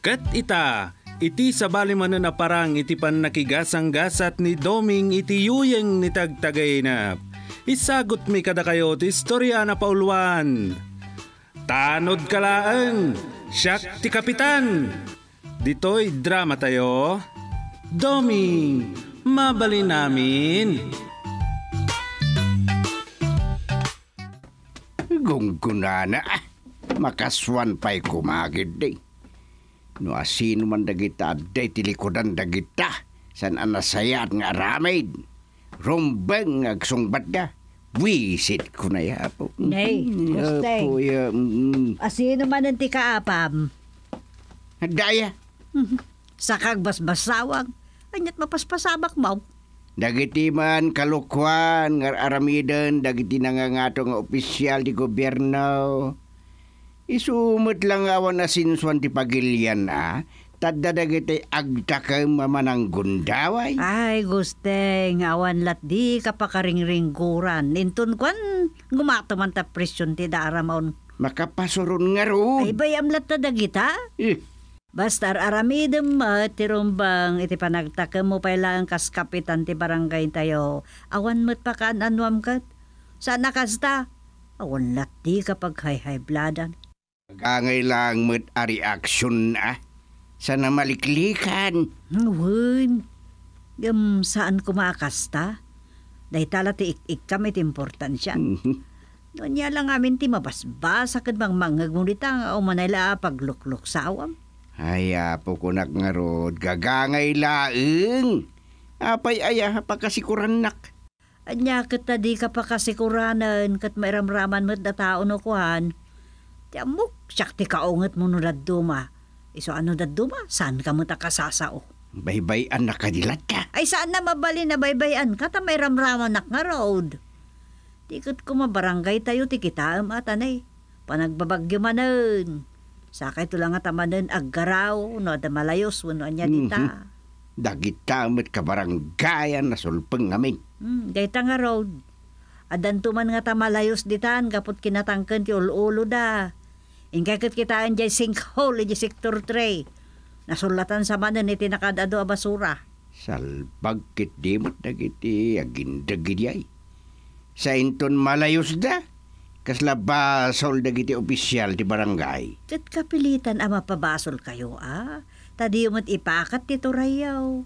Ket ita, iti sabali manan na parang iti pan nakigasang-gasat ni Doming iti yuyeng ni tagtagaynap. Isagot mi kada kayo ti istorya na pauluan. Tanod kalaan, siyak ti kapitan. Dito'y drama tayo. Doming, mabali namin. Gunggunana, makaswan pa'y kumagid eh. No asino man dagita aday tilikodan dagita. San anasayat nga aramid. Rumbang agsungbat da. Wisit ko na ya po. Nay, Gustay. Mm, mm, Apo ya. Mm. mm. Asino man ang tikaapam? Daya. Mhm. Sakag basbasawang. Anyat mapaspasabak mo. Dagiti man kalukwan, nga aramiden, dagiti nangangato nga opisyal di gobyerno. Isumot lang awan na sinsuan ti pagilian na, tadda dagiti agta kay mamanang gundaway. Ay, gusteng, awan lat di guran. Intun kwan, gumato man ta presyon ti daaramon. Makapasurun nga roon. Ay, bayam lat na dagita? Eh. Basta aramidem matirumbang iti panagtakam mo pa kas kapitan ti barangay tayo. Awan mo't pakaan anwam kat. Sana kasta. Awan lat kapag hay-hay bladan. Gangay lang met a reaction ah. Sa namaliklikan. Huwag. Gam saan kumakasta? Dahil tala ti ik-ik kami ti importansya. Mm-hmm. Doon niya lang amin ti mabasbas akad bang mangag mo dita nga umanayla pagluklok sa awam. Ay, apo ko nak gagangay laeng. Apay aya ah, nak. Anya kita di ka pakasikuranan kat mayramraman mo't da tao no kuhan Ti amok, siyak ti kaungit mo no daduma. Iso e ano daduma, saan ka mo takasasao? Baybayan na kadilat ka. Ay saan na mabali na baybayan ka, ta may ramraman nak nga road. Tikot ko mabarangay tayo, ti kitaam atanay. Panagbabagyo manan. Sakay to lang atamanan aggaraw, no da malayos, wano anya dita. Mm-hmm. Dagitamit ka barangayan na sulpeng amin. Mm, gayta nga road. Adan man nga ta malayos ditan, kapot kinatangkan ti ululo da. Ingkakit kitaan jay sinkhole jay sektor 3. Nasulatan sa manan iti nakadado a basura. Salbag kit di mo't nagiti agindagid yay. Sa inton malayos da. Kasla basol dagiti opisyal ti barangay. Kat kapilitan a mapabasol kayo ah. Tadi mo't ipakat tito rayaw.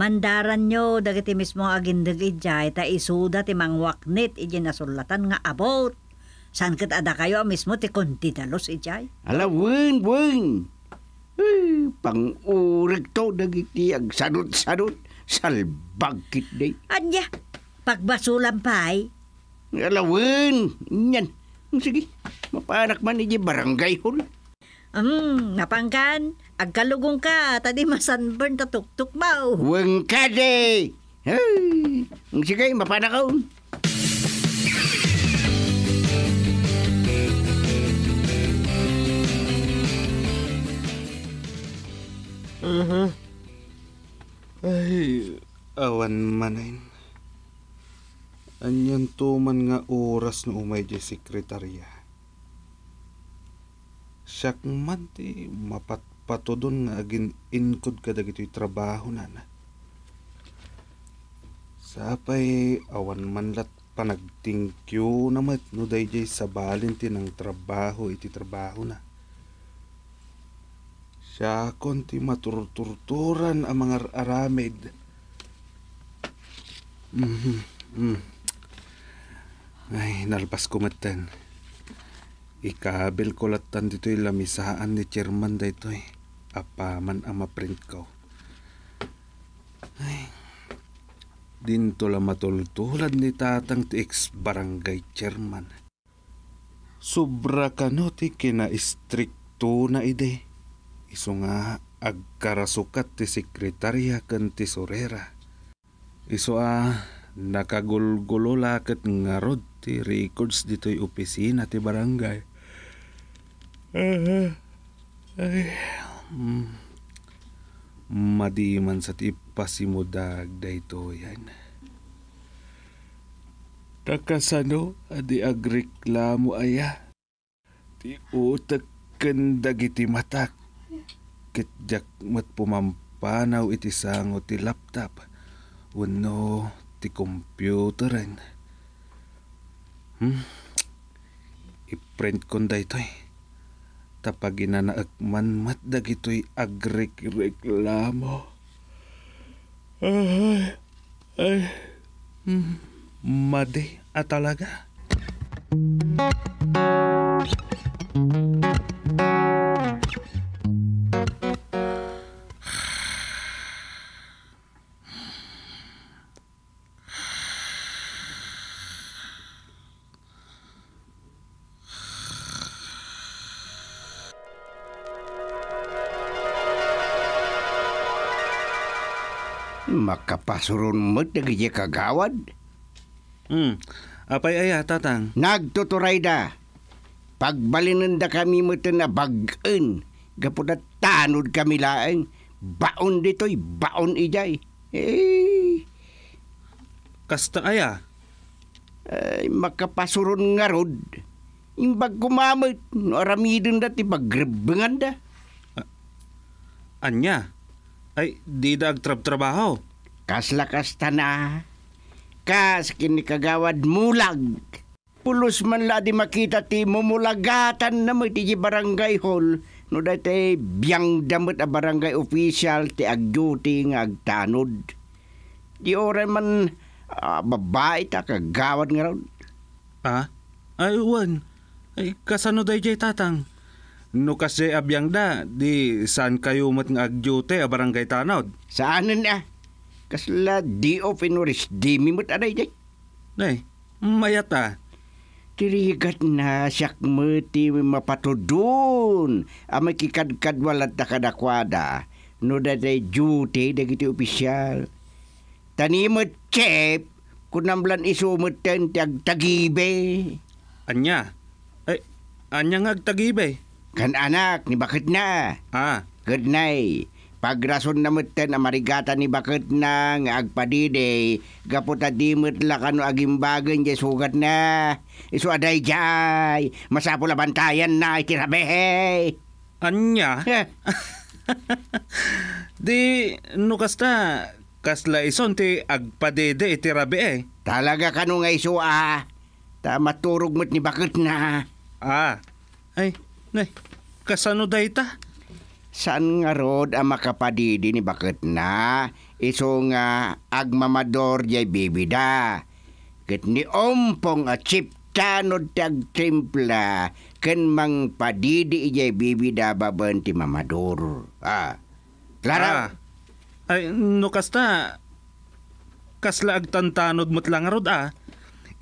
Mandaran nyo dagiti mismo agindag ijay ta isuda ti mangwaknit iji nasulatan nga abot San kit ada kayo mismo ti konti dalos ijay? Eh, Ala, weng, weng. Ay, eh, pang-urig to, dagiti, agsanot-sanot, salbagkit day. Anya, pagbasulan pa ay. Alawin, yan. Sige, mapanak man iji barangay hol. Hmm, napangkan, agkalugong ka, tadi masanburn tatuktok mo. Weng ka day. Hey, eh, sige, mapanak ka. Uh-huh. Ay, awan manain. Anyan to man nga oras no umay di sekretarya. Siyak man ti mapatpatodon nga agin inkod ka dagito'y trabaho na na. Sapay awan man manlat panagtingkyo namat no dayjay sa balintin ng trabaho iti trabaho na. Siya konti ti maturturturan ang mga aramid. Mm-hmm. Mm. Ay, nalpas kumatan. Ikabil ko latan dito'y lamisaan ni chairman dito'y. Eh. Apaman ang maprint ko. Ay, dinto la matultulad ni tatang ti ex-barangay chairman. Sobra ka no ti kina-stricto na ide iso ag agkarasukat ti sekretarya ken tesorera. Iso a nakagulgulula ket ngarod ti records ditoy opisina ti barangay. Uh, ay, mm, madiman sa ti pasimudag dayto yan. Takasano adi agreklamo aya. Ti utak dagiti matak ketjak mat pumampanaw iti sango ti laptop wenno ti komputeren. Hmm? I-print kon daytoy. Eh. Tapag inanaakman mat dagitoy agrek reklamo. Ay, ay. Hmm. Madi atalaga. Thank you. Kasuron mo't nagigya kagawad? Hmm. Apay aya, tatang. Nagtuturay da. Pagbalinan da kami mo't na bagun. Gapod na tanod kami laeng. Baon dito'y baon ijay. Eh. Kasta aya? Ay, makapasuron nga rod. Yung bag kumamit, no aramidon dati pagrebengan da. anya? Ay, di da agtrab-trabaho. Lakas-lakas tana. Kas kinikagawad mulag. Pulos man la di makita ti mumulagatan na mo ti barangay hall no da biyang damot a barangay official ti agduty nga agtanod. Di oran man uh, babae ta kagawad nga raw. Ha? Ay, wan. Ay, kasano da jay tatang? No kasi abyang da, di saan kayo mat nga agdyote a barangay tanod? Saan na? Kasla di o pinuris di mimot aday jay. Nay, mayata. Kirigat na siyak mo ti mapatudun. Amay kikadkad walang takadakwada. No datay duty dagiti opisyal. Tani mo chep kunamblan isumutan ti tagibe. Anya? Ay, anya nga tagibe? Kan anak, ni bakit na? Ah. Good night. Pagrason na muten amarigata ni bakit na nga agpadiday, gaputa dimit la kano agimbagan jay sugat na. Isu aday jay, masapo la bantayan na itirabehe. Anya? Di, no kasta, kasla ison ti agpadede itirabe Talaga kano nga isu ah. Ta maturog mo't ni bakit na. Ah, ay, nay, kasano day ta? saan nga rod ang makapadidi ni bakit na iso nga agmamador jay bibida. Kit ni ompong a chip tag timpla ken mang padidi jay bibida baban ti mamador. Ah. Clara? Ah. Ay, no kasta, kasla agtantanod mo't lang rod ah.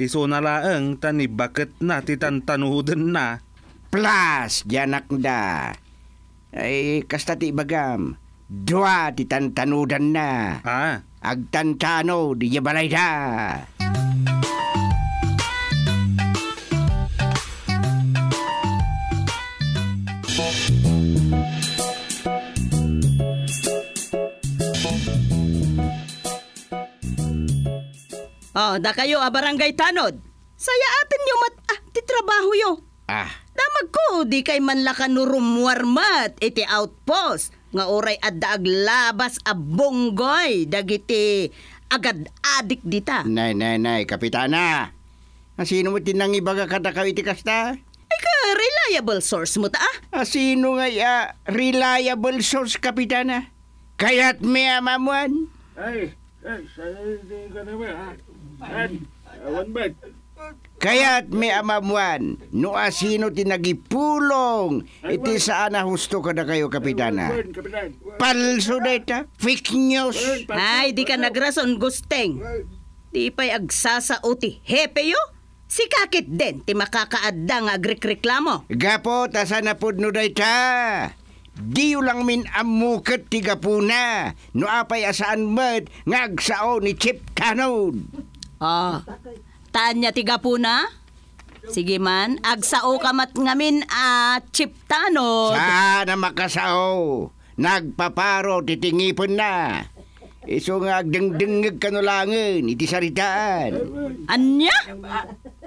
Iso na laeng tani bakit na titantanudan na. Plus, janak da. Ay, kastati bagam. Dua ti tantanudan na. Ah. Agtantano di yabalay da. Oh, da kayo a ah, barangay tanod. Saya atin yo mat ah, ti trabaho yo. Ah, ako, di kay manlakan no iti outpost. Nga oray addaag labas a bonggoy dagiti agad adik dita. Nay, nay, nay, kapitana. Asino ah, mo tinang ibaga kadakaw iti kasta? Ay ka, reliable source mo ta Asino ah. ah, nga ya, reliable source, kapitana? Kaya't may amamuan. Ay, ay, sa hindi ka naman ha. Ay, awan ba't? Kaya't may amamuan, no asino nagipulong, iti saan na husto ka na kayo, Kapitana. Palso na ita, fake news. Ay, di ka nagrason, Gusteng. Di pa'y agsasauti, hepe yo. Si kakit din, ti makakaadda nga agrekreklamo. Gapo, tasa na pud no dayta. Diyo lang min amukat ti gapuna, no apay asaan mad, ngagsao ni Chip Cannon. Ah, tanya niya tiga po na? Sige man, agsao kamat ngamin at chiptano. Sana makasao. Nagpaparo titingipon na. Iso nga agdengdengag kanulangin, iti saritaan. Anya?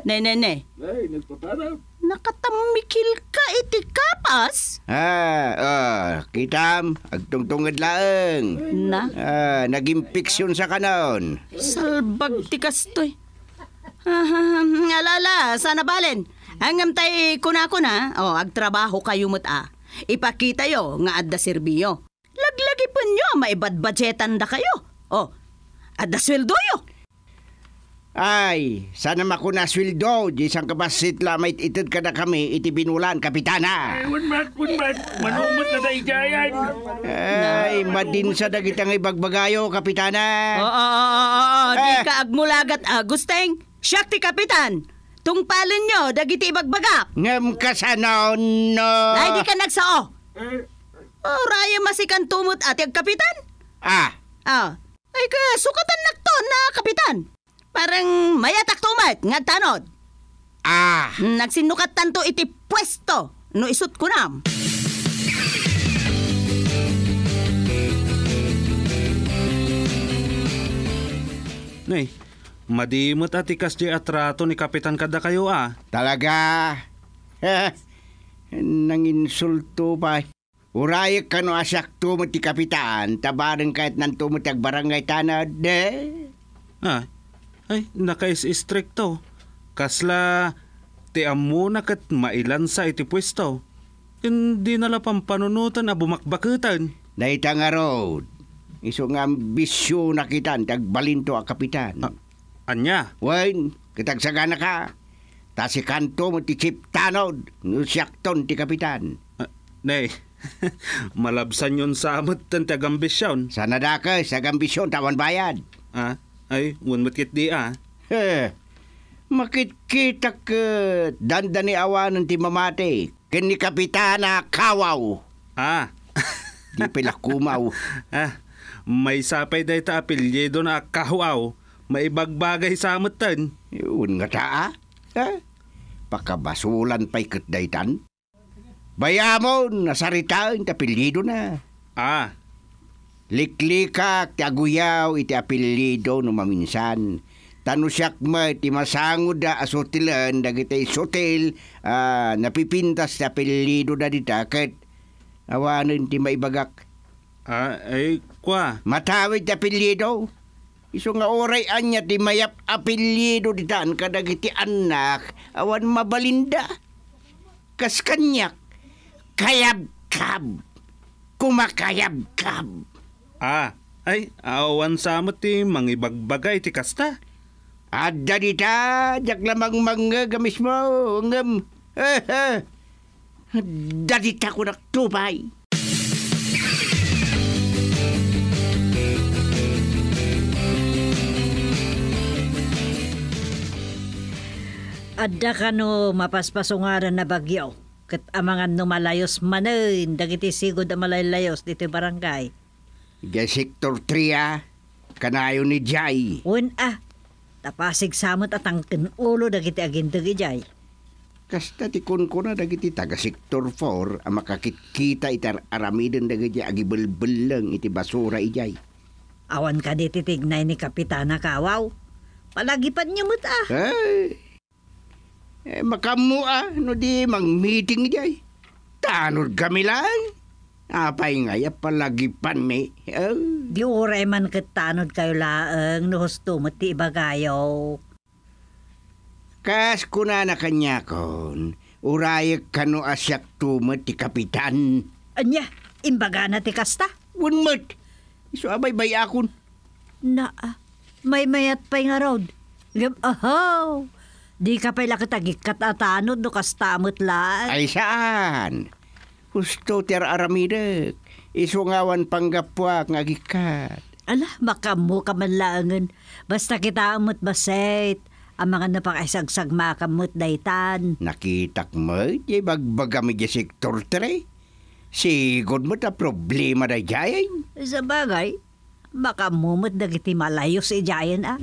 Ne, ne, ne. Ay, nagpaparap. Nakatamikil ka iti kapas? Ah, ah, kitam, agtungtungad laeng. Na? Ah, naging fiksyon sa kanon. Salbag ti kastoy. Uh, alala, sana balen. Ang amtay kuna-kuna, o oh, agtrabaho kayo muta. Ah. Ipakita yo nga adda serbiyo. Laglagi po nyo, maibad budgetan da kayo. O, oh, adda sweldo yo. Ay, sana makuna sweldo, di sang kabasit lamay itid ka na kami, iti binulan, kapitana. Eh, Ay, unmat, unmat, manumat na tayo dyan. Ay, madin sa dagitang ibagbagayo, kapitana. Oo, oh, oo, oh, oo, oh, di eh. ka agmulagat, Agusteng. Ah, Shakti Kapitan, tungpalan nyo, dagiti ibagbagap. Ngem ka sa no, Ay, di ka nagsao. Eh, oh, raya masikan tumot ati ag kapitan. Ah. Ah. Oh. Ay ka, sukatan nakton na kapitan. Parang mayatak tumat, ngagtanod. Ah. Nagsinukat tanto iti pwesto, no isut ko nam. Nay, Madimot at ikas di atrato ni Kapitan kada kayo ah. Talaga? Eh, nang insulto pa. Uray ka no asak tumot ti Kapitan, tabaran kahit nang tumot ag barangay tanad de. Eh? Ah, ay, nakais-istrikto. Kasla, ti amuna kat mailan sa iti pwesto. Hindi nala pampanunutan a bumakbakutan. Daita nga road. Iso nga ambisyo na kitan, tagbalinto a kapitan. Ah, Anya? Wain, kitagsagana ka. Ta si kanto mo ti Chip Tanod, nusyakton ti kapitan. Uh, nay, malabsan yon sa amat tan tagambisyon. Sana da ka, sa gambisyon, tawan bayad. Ah, ay, wan matkit di ah. makikita makitkita ka, danda ni awanan ti mamate, kini kapitana kawaw. Ah. di pila kumaw. ah, may sapay day ta apelyedo na kahuaw Maibagbagay samot tan. Yun nga ta ah. Ha? Pakabasulan pa'y katdaytan. Bayamon, nasarita ang tapilido na. Ah. Liklika, ti aguyaw, iti apilido no maminsan. Tanusak ma, iti masangod da asotilan, dagitay isotil, ah, napipintas ti apilido da ditakit. Awanin ti maibagak. Ah, ay, kwa? Matawid ti apilido. Iso nga oray anya di mayap apelyido di taan kadagiti anak awan mabalinda. Kas kanyak kayab-kab. Kumakayab-kab. Ah, ay, awan sa mo ti mangibagbagay ti kasta. Adda di ta, jak lamang mga gamis mo, ngam. Eh, eh. Dadita ko naktubay. tubay. Adda kano mapaspasungaran na bagyo. Kat amangan no malayos manayin, dagiti sigod na malaylayos dito barangay. Ga Sector 3 ah, kanayo ni Jai. Un ah, tapasig samot at ang tinulo dagiti aginda ni Jai. Kasta ti kunkuna dagiti taga Sector 4 ang makakikita itar aramidin dagiti agibulbul lang iti basura Jai. Awan ka diti tignay ni Kapitana Kawaw. Palagipan niyo mo't ah. Ay, eh, makamua, no di mag-meeting jay. Tanod kami lang. Apay nga, ya palagipan me. Oh. Di oray man katanod kayo laeng, no husto mo ti iba kayo. Kas kuna na kanya kon, urayag kano asyak tumo ti kapitan. Anya, imbaga na ti kasta? Unmat, iso abay bay akon. Na, may mayat pa'y nga road. Gam, ahaw. Di ka pala katagikat atano do kastamot laan. Ay saan? Gusto ter aramidek. Isungawan panggapwak nga gikat. Ala, makamu ka man laangan. Basta kita amot baset. Ang mga napakaisagsag makamot daytan. Nakitak mo, di bagbagami di sektor tre. Sigod mo ta problema na jayan. Sa bagay, makamumot na malayo si jayan ah.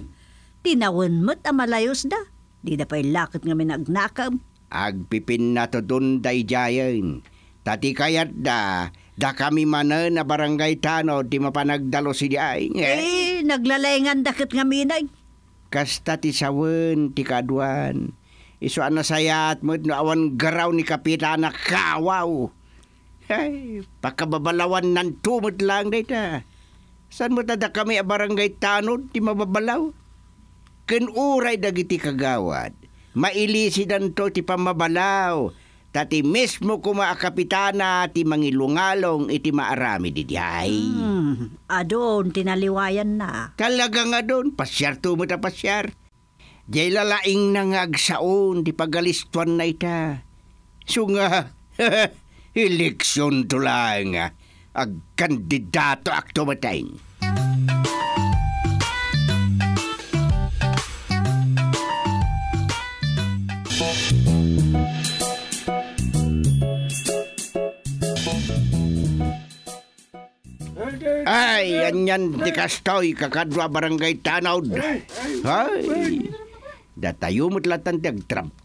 Tinawon mo't malayos da. Di da pa'y lakit nga minagnakam. Agpipin na to dunday jayan. Tati kayat da, da kami manan na barangay tano di mapanagdalo si diay. Eh, eh naglalayngan dakit nga minay. Kasta ti sawen ti kaduan. Iso na sayat mo no awan garaw ni kapitana kawaw. Ay, pakababalawan ng tumot lang dayta. San mo tada kami a barangay tanod di mababalaw? ken uray dagiti kagawad mailisid anto ti pamabalaw tati mismo kuma akapitana ti mangilungalong iti maarami didiay. Hmm, adon, tinaliwayan na. Talaga nga don, pasyar tumuta pasyar. Diyay lalaing nangagsaon di pagalistuan na ita. So nga, eleksyon to lang. Agkandidato ak tumatain. Ay, anyan di kastoy, kakadwa barangay tanawd. Ay, datayo mo't latan ti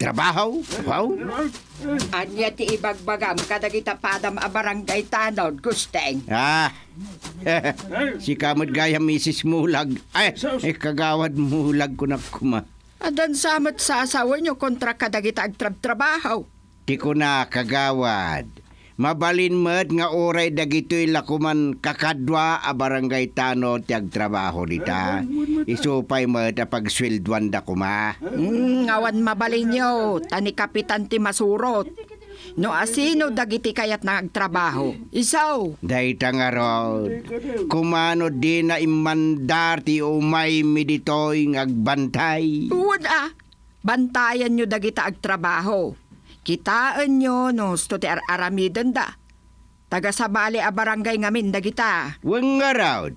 trabaho. Wow. Anya ti ibagbagam kadagita kita padam a barangay tanawd, gusteng. Ah, si kamot gaya misis mulag. Ay, eh, kagawad mulag ko na kuma. Adan samat sa asawa nyo kontra kadagita kita agtrab-trabaho. Di ko na kagawad Mabalin med nga oray dagitoy lakuman kakadwa a barangay Tano tiag trabaho dita. Eh, Isupay med pagswelduan da kuma. Mm, ngawan mabalin nyo, tani kapitan ti masurot. No asino dagiti kayat nagtrabaho. Isaw. Dayta nga rod. Kumano di na imandar ti umay miditoy ngagbantay. Uwad ah. Bantayan nyo dagita agtrabaho Kitaan nyo no sto ti aramidan da. Taga sa bali a barangay ngamin da kita. Weng araw.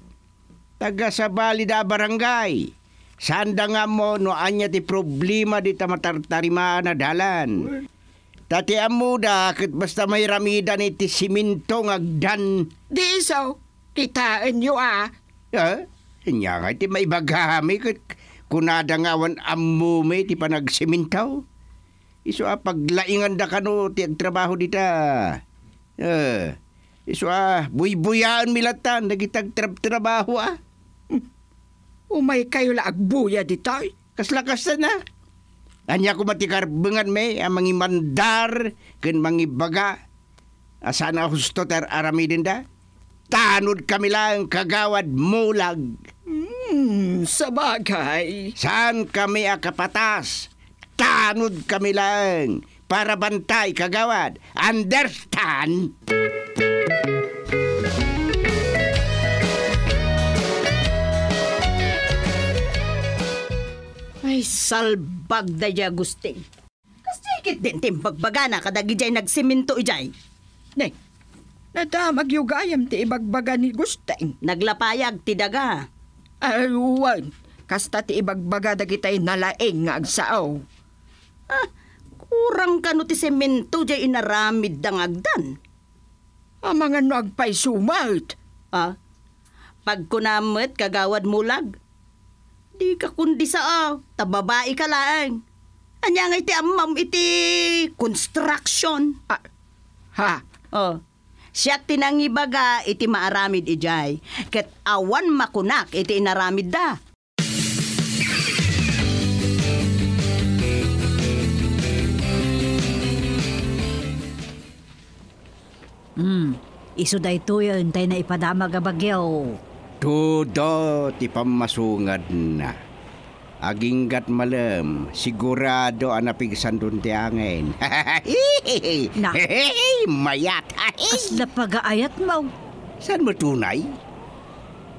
Taga sa bali da barangay. Sanda nga mo no anya ti problema di tamatartarimaan na dalan. Tati amuda, da basta may ramida ni ti siminto agdan. Di so, kitaan nyo ah. Ha? Inya nga ti may bagami kat kunada nga awan amu ti panagsimintaw. Isu a ah, paglaingan da kano ti trabaho dita. Eh. Isu a ah, buybuyaan milatan dagitag trab trabaho ah. Umay kayo la agbuya ditoy. Kaslakasan na. Anya ko matikarbengan may ang mga mandar ken mga baga. Asana ah, husto ter aramidin da. Tanod kami lang kagawad mulag. Mm, sabagay. Saan kami akapatas? tanod kami lang para bantay kagawad. Understand? Ay, salbag da ya, Gusting. Kastikit din timbagbagana kadag ijay nagsiminto ijay. Nay, nadamag yung gayam ti ibagbaga ni Gusting. Naglapayag ti daga. Aywan, kasta ti ibagbaga dagitay nalaeng nga agsaaw. kurang ka no ti semento jay inaramid dang agdan. Amangan ah, no agpay sumait. Ah, pagkunamit kagawad mulag. Di ka kundi sa ah, tababae ka lang. Anya nga iti amam iti construction. Ah, ha? Oh. Siya tinangibaga iti maaramid ijay. Ket awan makunak iti inaramid da. Iso da ito yun, tayo na ipadamag abagyaw. Tudo, ti pamasungad na. Aginggat malam, sigurado anapig sandun ti angin. na. Hey, mayat. Kas napagaayat mo. Saan mo tunay?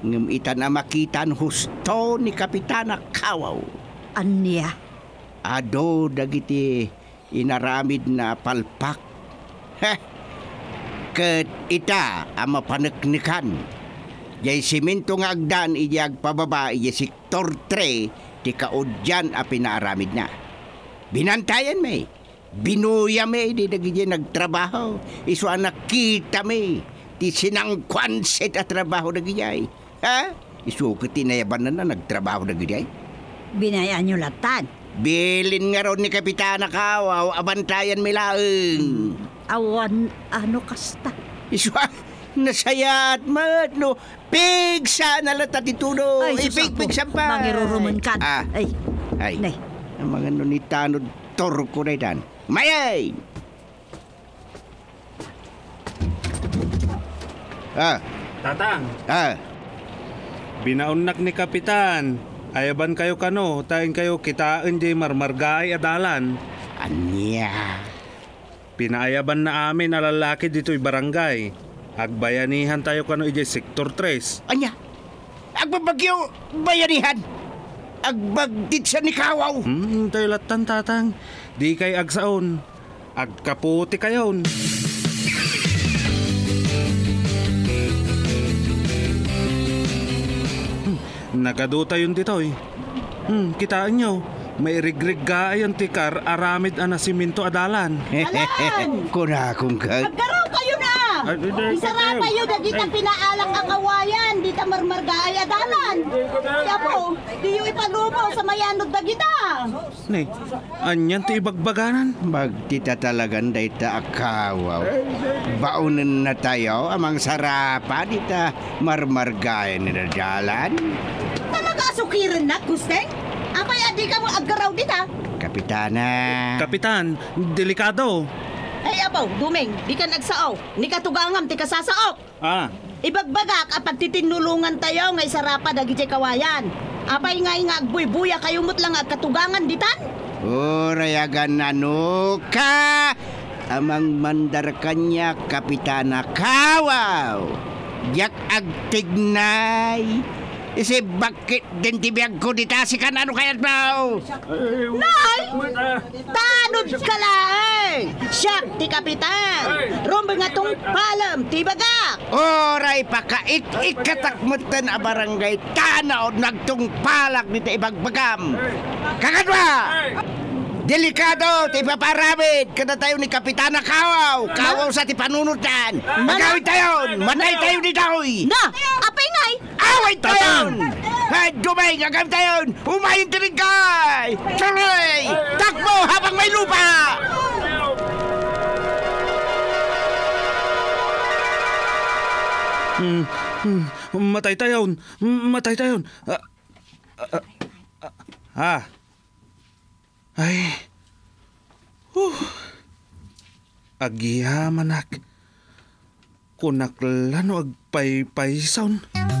Ngam ita na makitan husto ni Kapitana Kawaw. Anya? Ado dagiti inaramid na palpak. Heh, ket ita ang mapanaknikan. Jay simento nga agdan iyag pababa iya sektor 3 ti kaudyan a pinaaramid na. Binantayan may. Binuya may di dagiti nagtrabaho. Iso nakita may. Di sinangkwan set a trabaho dagiti. Ha? Iso kiti nayaban na na nagtrabaho dagiti. Binayaan nyo latan. Bilin nga ron ni Kapitana Kawaw, abantayan milaeng. Awan, ano kasta? Iswa, nasaya at matlo. Pigsa na lata titulo. Ay, Ipigpigsa pa. Mangiruruman ka. Ah. Ay. Ay. Nay. Ang mga nunitano, torko na itan. Mayay! Ah. Tatang. Ah. Binaunnak ni Kapitan. Ayaban kayo kano, tayin kayo kitaan di marmargay adalan. Anya. Pinaayaban na amin alalaki dito'y barangay. Agbayanihan tayo kano ijay Sector 3. Anya. Agbabagyo bayanihan. Agbagdit sa nikawaw. Hmm, tayo latan tatang. Di kay agsaon. Agkaputi kayon. Agkaputi kayon. Nagaduta yun dito eh. Hmm, kitaan nyo. May rigrig ga ayon tikar aramid ana siminto adalan. Alan! Kuna akong ka... Agaro! Sarata yun, dagita pinaalak ang awayan, dita marmargaay adalan. Kaya po, di yung ipalubo sa mayanog dagita. Ni, anyan ti ibagbaganan? Magtita talagan dayta akawaw. Baunan na tayo amang sarapa dita marmargaay ni dalan. Talaga asukirin na, Gusteng? Apay, adi ka mo agaraw dita. Kapitana. Kapitan, delikado. Ay abaw, dumeng, di ka nagsaaw. Ni katugangam, di ka Ah. Ibagbagak at pagtitinulungan tayo ngay sarapa dagiti kawayan. Apay nga nga agbuy-buya kayo mutlang at katugangan ditan? Urayagan na no ka! Amang mandarkanya kapitana kawaw! Yak agtignay! Isi bakit din tibiyag ko dita si kan ano kaya't mao? Oh? Nay! Tanod ka lang! Eh! Siyak ti kapitan! Rumba nga tong palam ti bagak! Oray pakait ikatakmutan a barangay tanaw oh, nagtungpalag ni ti ibagbagam! Kakadwa! Delikado, ti paparamid, kada tayo ni Kapitana Kawaw, kawaw sa ti panunutan, magawin tayo, Manay tayo ni Dahoy! Na, apay ngay, Away tayon! At gumay, ngagam tayon! Umayon tinigay! Tuloy! Takbo habang may lupa! Mm, mm, matay tayon! Hmm, matay tayon! Ah, ah, ah, ah. Ay. Huh. Agiyaman ak. Kunaklano agpaypaysaon. Agiyaman